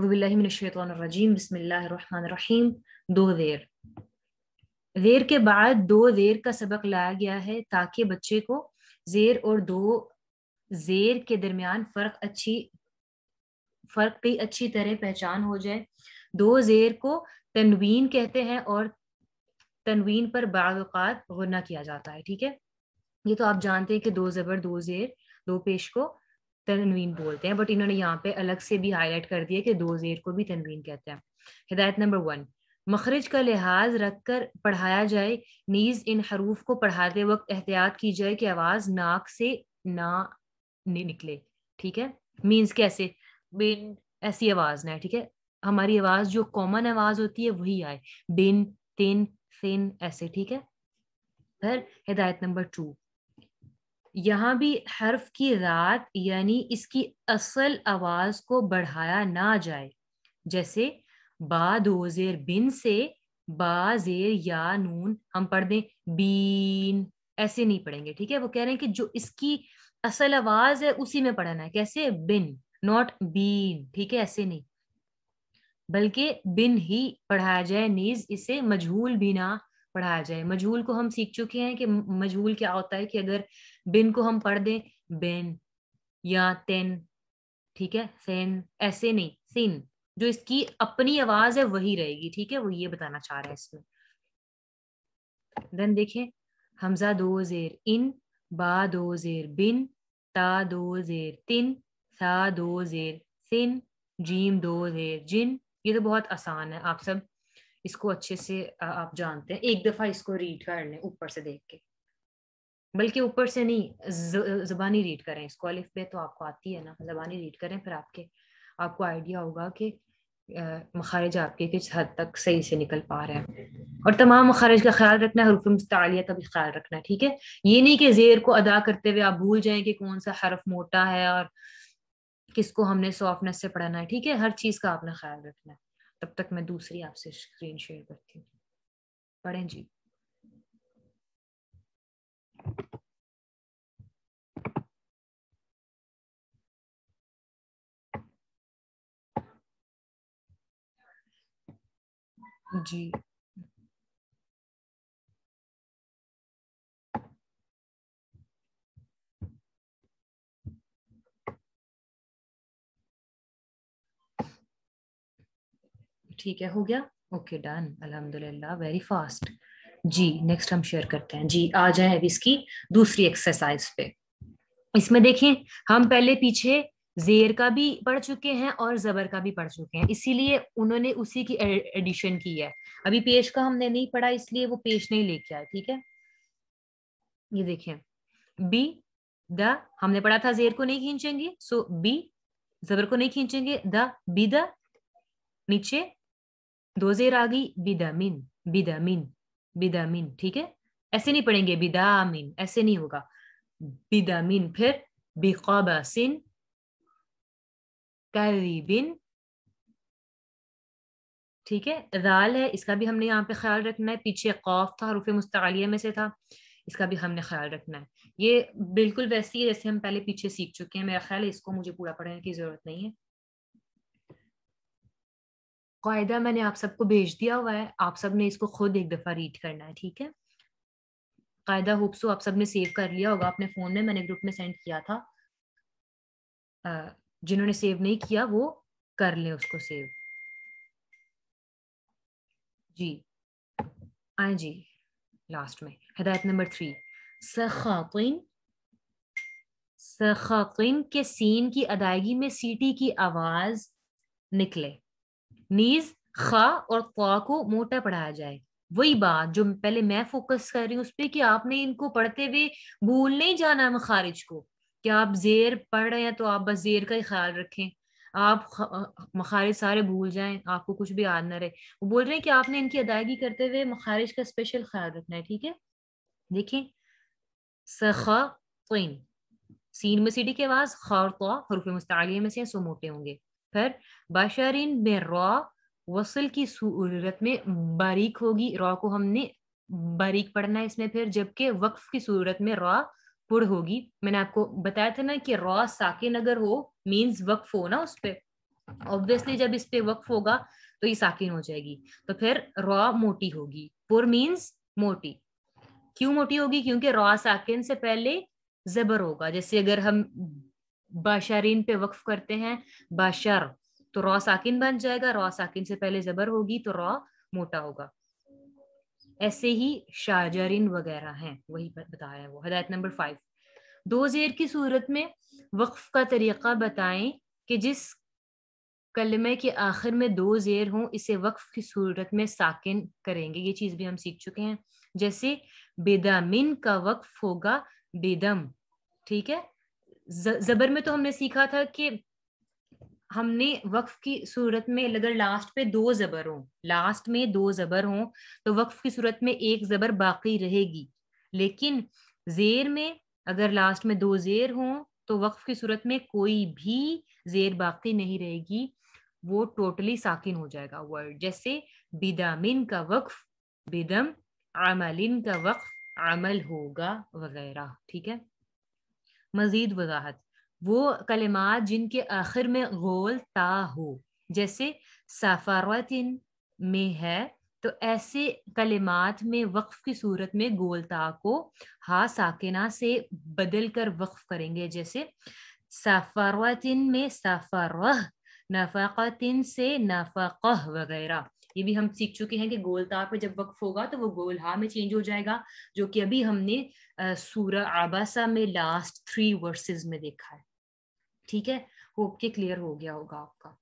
बिल्लाशैतरजीम दो देर देर के बाद दो देर का सबक लाया गया है ताकि बच्चे को जेर और दो जेर के दरमियान फर्क अच्छी फर्क की अच्छी तरह पहचान हो जाए दो जेर को तनवीन कहते हैं और तनवीन पर बाज़ात गना किया जाता है ठीक है ये तो आप जानते हैं कि दो जबर दो जेर दो पेश को तनवीन बोलते हैं बट इन्होंने यहाँ पे अलग से भी हाईलाइट कर दिया कि दो जेर को भी तनवीन कहते हैं हिदायत नंबर वन मखरज का लिहाज रख कर पढ़ाया जाए नीज इन हरूफ को पढ़ाते वक्त एहतियात की जाए कि आवाज़ नाक से ना निकले ठीक है मीन्स कैसे बिन ऐसी आवाज़ ना ठीक है हमारी आवाज़ जो कॉमन आवाज़ होती है वही आए बिन तिन फिन ऐसे ठीक है फिर हिदायत नंबर टू यहाँ भी हर्फ की रात यानी इसकी असल आवाज को बढ़ाया ना जाए जैसे बा दो जेर बिन से बा जेर या नून हम पढ़ दें बीन ऐसे नहीं पढ़ेंगे ठीक है वो कह रहे हैं कि जो इसकी असल आवाज है उसी में पढ़ना है कैसे बिन नॉट बीन ठीक है ऐसे नहीं बल्कि बिन ही पढ़ाया जाए नीज इसे मजहूल बिना पढ़ाया जाए मजहूल को हम सीख चुके हैं कि मजहूल क्या होता है कि अगर बिन को हम पढ़ दें बेन या तेन ठीक है सेन ऐसे नहीं सिन जो इसकी अपनी आवाज है वही रहेगी ठीक है वो ये बताना चाह रहे हैं इसमें देन देखें हमजा दो जेर इन बा दो जेर बिन ता दो जेर तिन सा दो जेर सिन जीम दो जेर जिन ये तो बहुत आसान है आप सब इसको अच्छे से आप जानते हैं एक दफ़ा इसको रीड कर लें ऊपर से देख के बल्कि ऊपर से नहीं ज़बानी रीड करें इसको अलिफ पे तो आपको आती है ना ज़बानी रीड करें फिर आपके आपको आइडिया होगा कि मखारज आपके किस हद तक सही से निकल पा रहे हैं और तमाम मखारज का ख्याल रखना है मुस्तालिया का भी ख्याल रखना है ठीक है ये नहीं कि जेर को अदा करते हुए आप भूल जाएं कि कौन सा हरफ मोटा है और किसको हमने सॉफ्टनेस से पढ़ाना है ठीक है हर चीज़ का आपने ख्याल रखना है तब तक मैं दूसरी आपसे स्क्रीन शेयर करती हूँ पढ़ें जी जी ठीक है हो गया ओके डन अल्हम्दुलिल्लाह वेरी फास्ट जी नेक्स्ट हम शेयर करते हैं जी आ जाए इसकी दूसरी एक्सरसाइज पे इसमें देखिए हम पहले पीछे जेर का भी पढ़ चुके हैं और जबर का भी पढ़ चुके हैं इसीलिए उन्होंने उसी की एडिशन की है अभी पेश का हमने नहीं पढ़ा इसलिए वो पेश नहीं लेके आए ठीक है ये देखें बी द हमने पढ़ा था जेर को नहीं खींचेंगे सो बी जबर को नहीं खींचेंगे द बी द नीचे दोजेर आ गई बिदामिन बिदामिन बिदामिन ठीक है ऐसे नहीं पढ़ेंगे बिदामिन ऐसे नहीं होगा बिदामिन फिर बिकबासिन करीबिन ठीक है राल है इसका भी हमने यहाँ पे ख्याल रखना है पीछे कौफ था रुफे मुस्तालिया में से था इसका भी हमने ख्याल रखना है ये बिल्कुल वैसी है जैसे हम पहले पीछे सीख चुके हैं मेरा ख्याल है इसको मुझे पूरा पढ़ने की ज़रूरत नहीं है कायदा मैंने आप सबको भेज दिया हुआ है आप सब ने इसको खुद एक दफ़ा रीड करना है ठीक है कायदा होप्सो तो आप सब ने सेव कर लिया होगा अपने फ़ोन में मैंने ग्रुप में सेंड किया था जिन्होंने सेव नहीं किया वो कर लें उसको सेव जी आए जी लास्ट में हदायत नंबर थ्री सखाकिन सखाकिन के सीन की अदायगी में सीटी की आवाज़ निकले नीज खा और ता को मोटा पढ़ाया जाए वही बात जो पहले मैं फोकस कर रही हूँ उस पर कि आपने इनको पढ़ते हुए भूल नहीं जाना है मखारिज को कि आप जेर पढ़ रहे हैं तो आप बस जेर का ही ख्याल रखें आप मखारिज सारे भूल जाएं आपको कुछ भी याद ना रहे वो बोल रहे हैं कि आपने इनकी अदायगी करते हुए मखारिज का स्पेशल ख्याल रखना है ठीक है देखिए सखा सीन में सीढ़ी की आवाज और तो हरफ मुस्तालिया में से सो मोटे होंगे फिर बशरीन में रॉ वसल की सूरत में बारीक होगी रॉ को हमने बारीक पढ़ना है इसमें फिर जबकि वक्फ की सूरत में रॉ पुर होगी मैंने आपको बताया था ना कि रॉ साकिन अगर हो मीन्स वक्फ हो ना उस पर ऑब्वियसली जब इस पे वक्फ होगा तो ये साकिन हो जाएगी तो फिर रॉ मोटी होगी पुर मीन्स मोटी क्यों मोटी होगी क्योंकि रॉ साकिन से पहले जबर होगा जैसे अगर हम बाशारीन पे वक्फ करते हैं बाशर तो रॉ साकिन बन जाएगा रॉ साकिन से पहले जबर होगी तो रॉ मोटा होगा ऐसे ही शाजरिन वगैरह हैं वही बताया है वो हदायत नंबर फाइव दो जेर की सूरत में वक्फ का तरीका बताएं कि जिस कलमे के आखिर में दो जेर हों इसे वक्फ की सूरत में साकिन करेंगे ये चीज़ भी हम सीख चुके हैं जैसे बेदामिन का वक्फ होगा बेदम ठीक है जबर में तो हमने सीखा था कि हमने वक्फ की सूरत में अगर लास्ट पे दो जबर हो लास्ट में दो जबर हों तो वक्फ की सूरत में एक जबर बाकी रहेगी लेकिन जेर में अगर लास्ट में दो जेर हों तो वक्फ की सूरत में कोई भी जेर बाकी नहीं रहेगी वो टोटली साकिन हो जाएगा वर्ड जैसे बिदामिन का वक्फ बिदम आमलिन का वक्फ अमल होगा वगैरह ठीक है मजीद वजाहत वो कलिमात जिनके आखिर में गोल ता हो जैसे सफारतिन में है तो ऐसे कलिमात में वक्फ की सूरत में गोलता को हा साकिना से बदल कर वक्फ करेंगे जैसे सफारतिन में सफारह नफाकिन से नफाक वगैरह ये भी हम सीख चुके हैं कि गोल ता पर जब वक्फ होगा तो वो गोल हा में चेंज हो जाएगा जो कि अभी हमने सूरह आबासा में लास्ट थ्री वर्सेस में देखा है ठीक है होप के क्लियर हो गया होगा आपका